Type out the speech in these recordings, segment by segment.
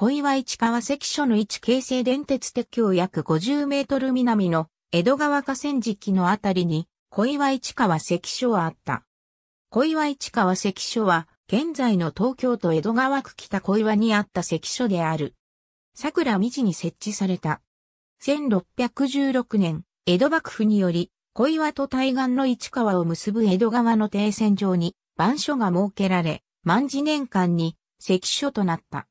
小岩市川関所の位置京成電鉄鉄橋約50メートル南の江戸川河川敷のあたりに小岩市川関所はあった。小岩市川関所は現在の東京都江戸川区北小岩にあった関所である。桜未知に設置された。1616年、江戸幕府により、小岩と対岸の市川を結ぶ江戸川の停戦場に、番所が設けられ、万事年間に関所となった。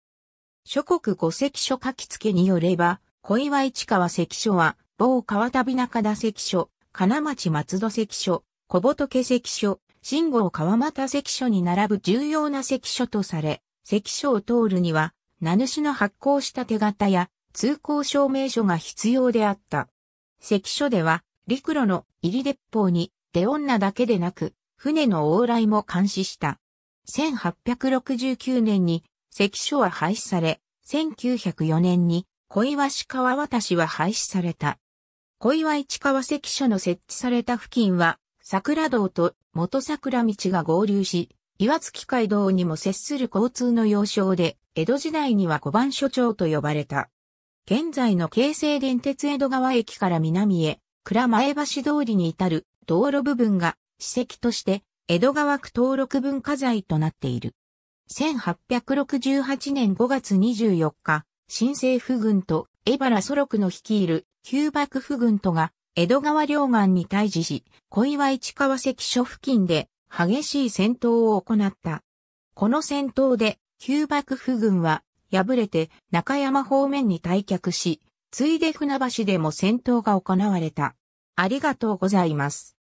諸国五石所書き付けによれば、小岩市川石所は、某川旅中田石所、金町松戸石所、小仏石所、新郷川又石所に並ぶ重要な石所とされ、石所を通るには、名主の発行した手形や通行証明書が必要であった。石所では、陸路の入り鉄砲に出女だけでなく、船の往来も監視した。1869年に関所は廃止され、1904年に小岩市川渡しは廃止された。小岩市川関所の設置された付近は、桜道と元桜道が合流し、岩月街道にも接する交通の要衝で、江戸時代には小番所長と呼ばれた。現在の京成電鉄江戸川駅から南へ、倉前橋通りに至る道路部分が史跡として江戸川区登録文化財となっている。1868年5月24日、新政府軍とエバラ・ソロクの率いる旧幕府軍とが江戸川両岸に対峙し、小岩市川関所付近で激しい戦闘を行った。この戦闘で旧幕府軍は敗れて中山方面に退却し、ついで船橋でも戦闘が行われた。ありがとうございます。